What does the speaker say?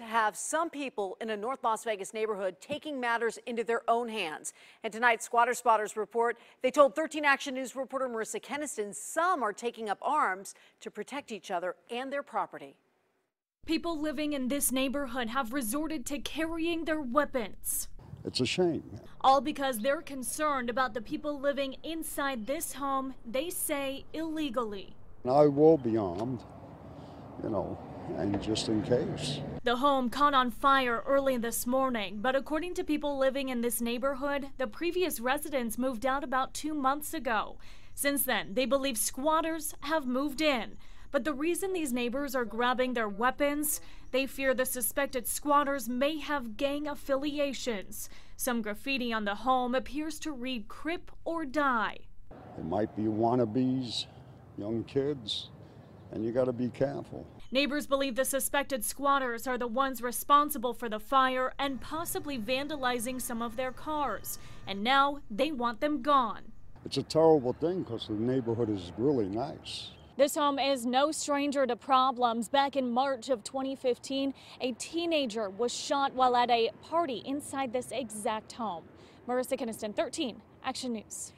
have some people in a North Las Vegas neighborhood taking matters into their own hands. And tonight's Squatter Spotters report, they told 13 Action News reporter Marissa Keniston some are taking up arms to protect each other and their property. People living in this neighborhood have resorted to carrying their weapons. It's a shame. All because they're concerned about the people living inside this home, they say illegally. I will be armed you know, and just in case. The home caught on fire early this morning, but according to people living in this neighborhood, the previous residents moved out about two months ago. Since then, they believe squatters have moved in. But the reason these neighbors are grabbing their weapons, they fear the suspected squatters may have gang affiliations. Some graffiti on the home appears to read Crip or Die. It might be wannabes, young kids, and you got to be careful. Neighbors believe the suspected squatters are the ones responsible for the fire and possibly vandalizing some of their cars, and now they want them gone. It's a terrible thing because the neighborhood is really nice. This home is no stranger to problems. Back in March of 2015, a teenager was shot while at a party inside this exact home. Marissa Keniston, 13, Action News.